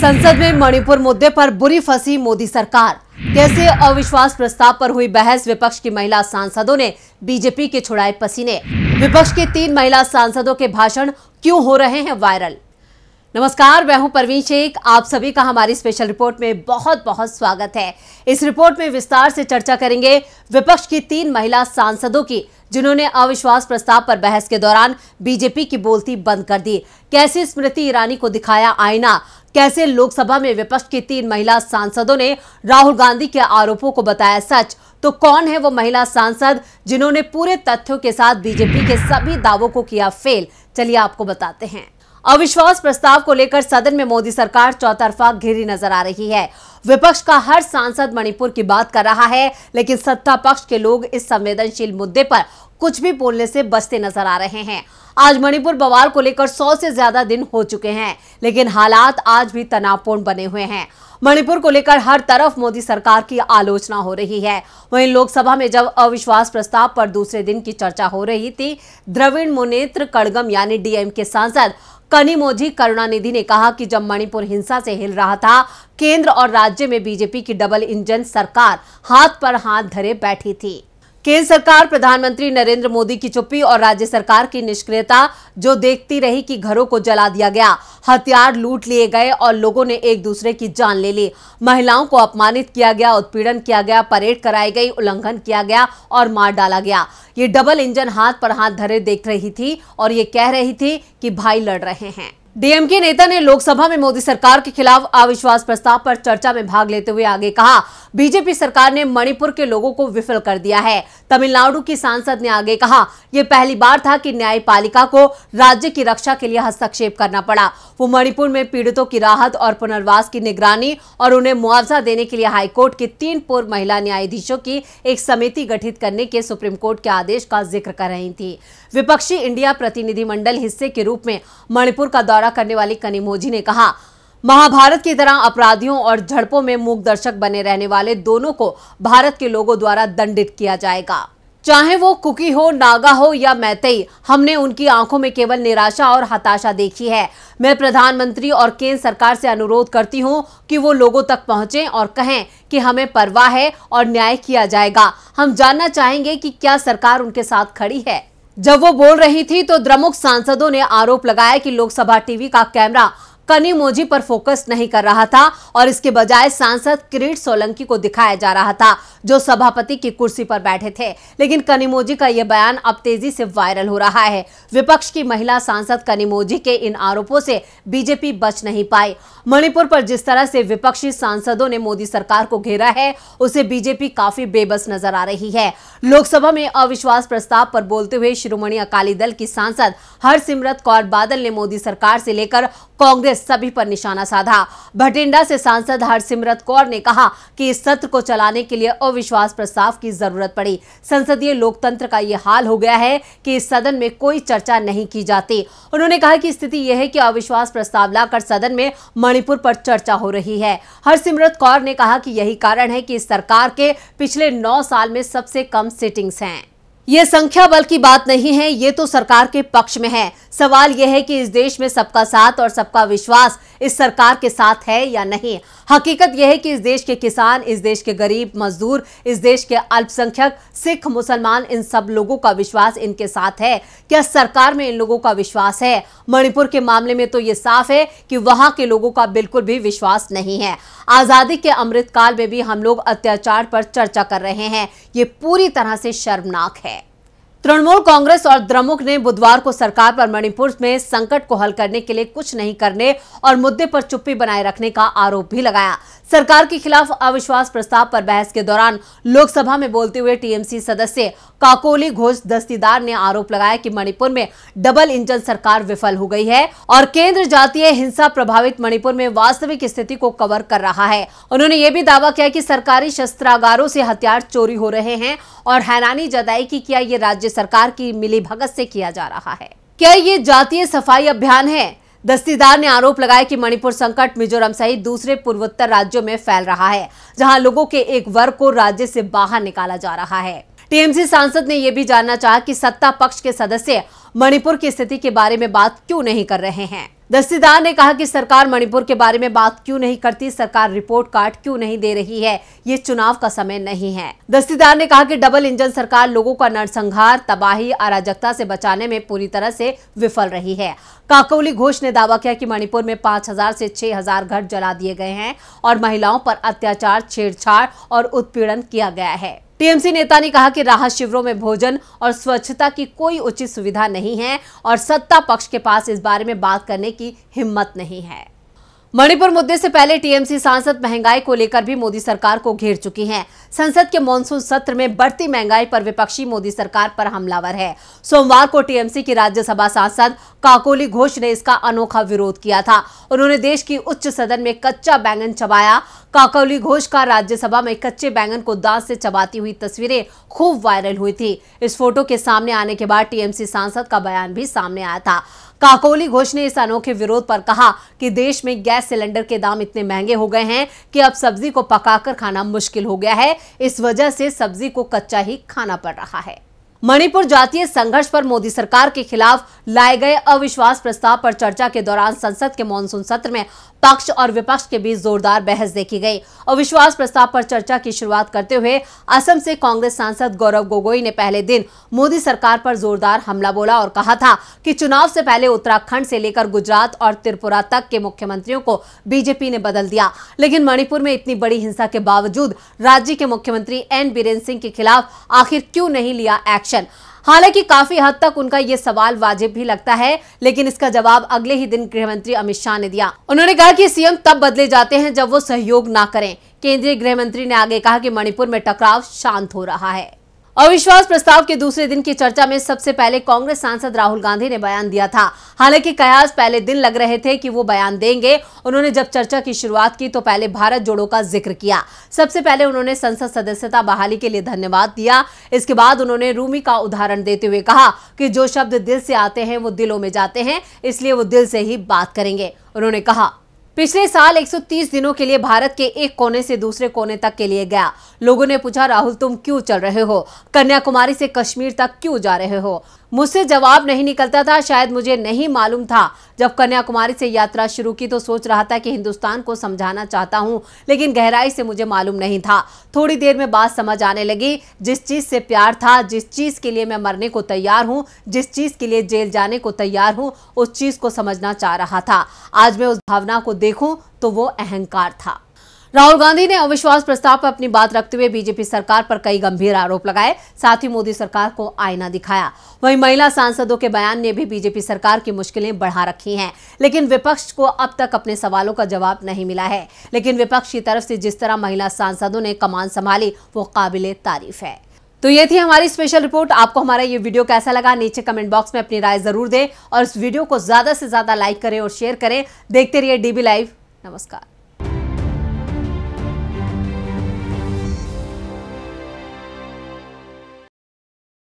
संसद में मणिपुर मुद्दे पर बुरी फंसी मोदी सरकार कैसे अविश्वास प्रस्ताव पर हुई बहस विपक्ष की महिला सांसदों ने बीजेपी के छुड़ाए पसीने विपक्ष के तीन महिला सांसदों के भाषण क्यों हो रहे हैं वायरल नमस्कार मैं हूं परवीन शेख आप सभी का हमारी स्पेशल रिपोर्ट में बहुत बहुत स्वागत है इस रिपोर्ट में विस्तार से चर्चा करेंगे विपक्ष की तीन महिला सांसदों की जिन्होंने अविश्वास प्रस्ताव पर बहस के दौरान बीजेपी की बोलती बंद कर दी कैसे स्मृति ईरानी को दिखाया आईना कैसे लोकसभा में विपक्ष की तीन महिला सांसदों ने राहुल गांधी के आरोपों को बताया सच तो कौन है वो महिला सांसद जिन्होंने पूरे तथ्यों के साथ बीजेपी के सभी दावों को किया फेल चलिए आपको बताते हैं अविश्वास प्रस्ताव को लेकर सदन में मोदी सरकार चौतरफा घिरी नजर आ रही है विपक्ष का हर सांसद मणिपुर की बात कर रहा है लेकिन सत्ता पक्ष के लोग इस संवेदनशील मुद्दे पर कुछ भी बोलने से बचते नजर आ रहे हैं आज मणिपुर बवाल को लेकर सौ से ज्यादा दिन हो चुके हैं लेकिन हालात आज भी तनावपूर्ण बने हुए हैं मणिपुर को लेकर हर तरफ मोदी सरकार की आलोचना हो रही है वहीं लोकसभा में जब अविश्वास प्रस्ताव पर दूसरे दिन की चर्चा हो रही थी द्रविड़ मुनेत्र कड़गम यानी डीएम के सांसद कनिमोझी करुणानिधि ने कहा कि जब मणिपुर हिंसा से हिल रहा था केंद्र और राज्य में बीजेपी की डबल इंजन सरकार हाथ पर हाथ धरे बैठी थी केंद्र सरकार प्रधानमंत्री नरेंद्र मोदी की चुप्पी और राज्य सरकार की निष्क्रियता जो देखती रही कि घरों को जला दिया गया हथियार लूट लिए गए और लोगों ने एक दूसरे की जान ले ली महिलाओं को अपमानित किया गया उत्पीड़न किया गया परेड कराई गई उल्लंघन किया गया और मार डाला गया ये डबल इंजन हाथ पर हाथ धरे देख रही थी और ये कह रही थी कि भाई लड़ रहे हैं डीएमके नेता ने लोकसभा में मोदी सरकार के खिलाफ अविश्वास प्रस्ताव पर चर्चा में भाग लेते हुए आगे कहा बीजेपी सरकार ने मणिपुर के लोगों को विफल कर दिया है तमिलनाडु की सांसद ने आगे कहा यह पहली बार था कि न्यायपालिका को राज्य की रक्षा के लिए हस्तक्षेप करना पड़ा वो मणिपुर में पीड़ितों की राहत और पुनर्वास की निगरानी और उन्हें मुआवजा देने के लिए हाईकोर्ट की तीन पूर्व महिला न्यायाधीशों की एक समिति गठित करने के सुप्रीम कोर्ट के आदेश का जिक्र कर रही थी विपक्षी इंडिया प्रतिनिधिमंडल हिस्से के रूप में मणिपुर का दौरा दौरा करने वाली कनिमोजी ने कहा महाभारत की तरह अपराधियों और झड़पों में मूक दर्शक बने रहने वाले दोनों को भारत के लोगों द्वारा दंडित किया जाएगा चाहे वो कुकी हो नागा हो या मैतई हमने उनकी आंखों में केवल निराशा और हताशा देखी है मैं प्रधानमंत्री और केंद्र सरकार से अनुरोध करती हूं कि वो लोगों तक पहुंचें और कहें कि हमें परवाह है और न्याय किया जाएगा हम जानना चाहेंगे कि क्या सरकार उनके साथ खड़ी है जब वो बोल रही थी तो द्रमुक सांसदों ने आरोप लगाया कि लोकसभा टीवी का कैमरा मोजी पर फोकस नहीं कर रहा था और इसके बजाय सांसद किरीट सोलंकी को दिखाया जा रहा था जो सभापति की कुर्सी पर बैठे थे लेकिन कनिमोजी का यह बयान अब तेजी से वायरल हो रहा है विपक्ष की महिला सांसद कनिमोजी के इन आरोपों से बीजेपी बच नहीं पाई मणिपुर पर जिस तरह से विपक्षी सांसदों ने मोदी सरकार को घेरा है उसे बीजेपी काफी बेबस नजर आ रही है लोकसभा में अविश्वास प्रस्ताव पर बोलते हुए श्रोमणी अकाली दल की सांसद हरसिमरत कौर बादल ने मोदी सरकार से लेकर कांग्रेस सभी पर निशाना साधा भटिंडा से सांसद हरसिमरत कौर ने कहा कि इस सत्र को चलाने के लिए अविश्वास प्रस्ताव की जरूरत पड़ी संसदीय लोकतंत्र का ये हाल हो गया है कि इस सदन में कोई चर्चा नहीं की जाती उन्होंने कहा कि स्थिति यह है कि अविश्वास प्रस्ताव लाकर सदन में मणिपुर पर चर्चा हो रही है हरसिमरत कौर ने कहा कि यही कारण है कि इस सरकार के पिछले नौ साल में सबसे कम सिटिंग्स हैं ये संख्या बल की बात नहीं है ये तो सरकार के पक्ष में है सवाल यह है कि इस देश में सबका साथ और सबका विश्वास इस सरकार के साथ है या नहीं हकीकत यह है कि इस देश के किसान इस देश के गरीब मजदूर इस देश के अल्पसंख्यक सिख मुसलमान इन सब लोगों का विश्वास इनके साथ है क्या सरकार में इन लोगों का विश्वास है मणिपुर के मामले में तो ये साफ है कि वहाँ के लोगों का बिल्कुल भी विश्वास नहीं है आज़ादी के अमृतकाल में भी हम लोग अत्याचार पर चर्चा कर रहे हैं ये पूरी तरह से शर्मनाक है तृणमूल कांग्रेस और द्रमुक ने बुधवार को सरकार पर मणिपुर में संकट को हल करने के लिए कुछ नहीं करने और मुद्दे पर चुप्पी बनाए रखने का आरोप भी लगाया सरकार के खिलाफ अविश्वास प्रस्ताव पर बहस के दौरान लोकसभा में बोलते हुए टीएमसी सदस्य काकोली घोष दस्तीदार ने आरोप लगाया कि मणिपुर में डबल इंजन सरकार विफल हो गई है और केंद्र जातीय हिंसा प्रभावित मणिपुर में वास्तविक स्थिति को कवर कर रहा है उन्होंने ये भी दावा किया कि सरकारी शस्त्रागारों से हथियार चोरी हो रहे हैं और हैरानी जताई की क्या ये राज्य राज्य सरकार की मिली भगत से किया जा रहा है क्या ये जातीय सफाई अभियान है दस्तीदार ने आरोप लगाया कि मणिपुर संकट मिजोरम सहित दूसरे पूर्वोत्तर राज्यों में फैल रहा है जहां लोगों के एक वर्ग को राज्य से बाहर निकाला जा रहा है टीएमसी सांसद ने यह भी जानना चाहा कि सत्ता पक्ष के सदस्य मणिपुर की स्थिति के बारे में बात क्यों नहीं कर रहे हैं दस्तीदार ने कहा कि सरकार मणिपुर के बारे में बात क्यों नहीं करती सरकार रिपोर्ट कार्ड क्यों नहीं दे रही है ये चुनाव का समय नहीं है दस्तीदार ने कहा कि डबल इंजन सरकार लोगों का नरसंहार तबाही अराजकता से बचाने में पूरी तरह से विफल रही है काकोली घोष ने दावा किया कि मणिपुर में 5000 से 6000 घर जला दिए गए हैं और महिलाओं पर अत्याचार छेड़छाड़ और उत्पीड़न किया गया है टीएमसी नेता ने कहा कि राहत शिविरों में भोजन और स्वच्छता की कोई उचित सुविधा नहीं है और सत्ता पक्ष के पास इस बारे में बात करने की हिम्मत नहीं है मणिपुर मुद्दे से पहले टीएमसी सांसद महंगाई को लेकर भी मोदी सरकार को घेर चुकी हैं। संसद के मॉनसून सत्र में बढ़ती महंगाई पर विपक्षी मोदी सरकार पर हमलावर है सोमवार को टीएमसी की राज्यसभा सांसद काकोली घोष ने इसका अनोखा विरोध किया था उन्होंने देश की उच्च सदन में कच्चा बैंगन चबाया काकौली घोष का राज्यसभा में कच्चे बैंगन को दांत से चबाती हुई तस्वीरें खूब वायरल हुई थी इस फोटो के सामने आने के बाद टीएमसी सांसद का बयान भी सामने आया था काकोली घोष ने इस अनोखे विरोध पर कहा कि देश में गैस सिलेंडर के दाम इतने महंगे हो गए हैं कि अब सब्जी को पकाकर खाना मुश्किल हो गया है इस वजह से सब्जी को कच्चा ही खाना पड़ रहा है मणिपुर जातीय संघर्ष पर मोदी सरकार के खिलाफ लाए गए अविश्वास प्रस्ताव पर चर्चा के दौरान संसद के मानसून सत्र में पक्ष और विपक्ष के बीच जोरदार बहस देखी गई अविश्वास प्रस्ताव पर चर्चा की शुरुआत करते हुए असम से कांग्रेस सांसद गौरव गोगोई ने पहले दिन मोदी सरकार पर जोरदार हमला बोला और कहा था कि चुनाव से पहले उत्तराखंड से लेकर गुजरात और त्रिपुरा तक के मुख्यमंत्रियों को बीजेपी ने बदल दिया लेकिन मणिपुर में इतनी बड़ी हिंसा के बावजूद राज्य के मुख्यमंत्री एन बीरेन्द्र सिंह के खिलाफ आखिर क्यों नहीं लिया एक्शन एक्शन हालांकि काफी हद तक उनका ये सवाल वाजिब भी लगता है लेकिन इसका जवाब अगले ही दिन गृह मंत्री अमित शाह ने दिया उन्होंने कहा कि सीएम तब बदले जाते हैं जब वो सहयोग ना करें केंद्रीय गृह मंत्री ने आगे कहा कि मणिपुर में टकराव शांत हो रहा है अविश्वास प्रस्ताव के दूसरे दिन की चर्चा में सबसे पहले कांग्रेस सांसद राहुल गांधी ने बयान दिया था हालांकि कयास पहले दिन लग रहे थे कि वो बयान देंगे उन्होंने जब चर्चा की शुरुआत की तो पहले भारत जोड़ो का जिक्र किया सबसे पहले उन्होंने संसद सदस्यता बहाली के लिए धन्यवाद दिया इसके बाद उन्होंने रूमी का उदाहरण देते हुए कहा कि जो शब्द दिल से आते हैं वो दिलों में जाते हैं इसलिए वो दिल से ही बात करेंगे उन्होंने कहा पिछले साल 130 दिनों के लिए भारत के एक कोने से दूसरे कोने तक के लिए गया लोगों ने पूछा राहुल तुम क्यों चल रहे हो कन्याकुमारी से कश्मीर तक क्यों जा रहे हो मुझसे जवाब नहीं निकलता था शायद मुझे नहीं मालूम था जब कन्याकुमारी से यात्रा शुरू की तो सोच रहा था कि हिंदुस्तान को समझाना चाहता हूँ लेकिन गहराई से मुझे मालूम नहीं था थोड़ी देर में बात समझ आने लगी जिस चीज़ से प्यार था जिस चीज़ के लिए मैं मरने को तैयार हूँ जिस चीज़ के लिए जेल जाने को तैयार हूँ उस चीज़ को समझना चाह रहा था आज मैं उस भावना को देखूँ तो वो अहंकार था राहुल गांधी ने अविश्वास प्रस्ताव पर अपनी बात रखते हुए बीजेपी सरकार पर कई गंभीर आरोप लगाए साथ ही मोदी सरकार को आईना दिखाया वहीं महिला सांसदों के बयान ने भी बीजेपी सरकार की मुश्किलें बढ़ा रखी हैं लेकिन विपक्ष को अब तक अपने सवालों का जवाब नहीं मिला है लेकिन विपक्ष की तरफ से जिस तरह महिला सांसदों ने कमान संभाली वो काबिल तारीफ है तो ये थी हमारी स्पेशल रिपोर्ट आपको हमारा ये वीडियो कैसा लगा नीचे कमेंट बॉक्स में अपनी राय जरूर दें और इस वीडियो को ज्यादा से ज्यादा लाइक करें और शेयर करें देखते रहिए डीबी लाइव नमस्कार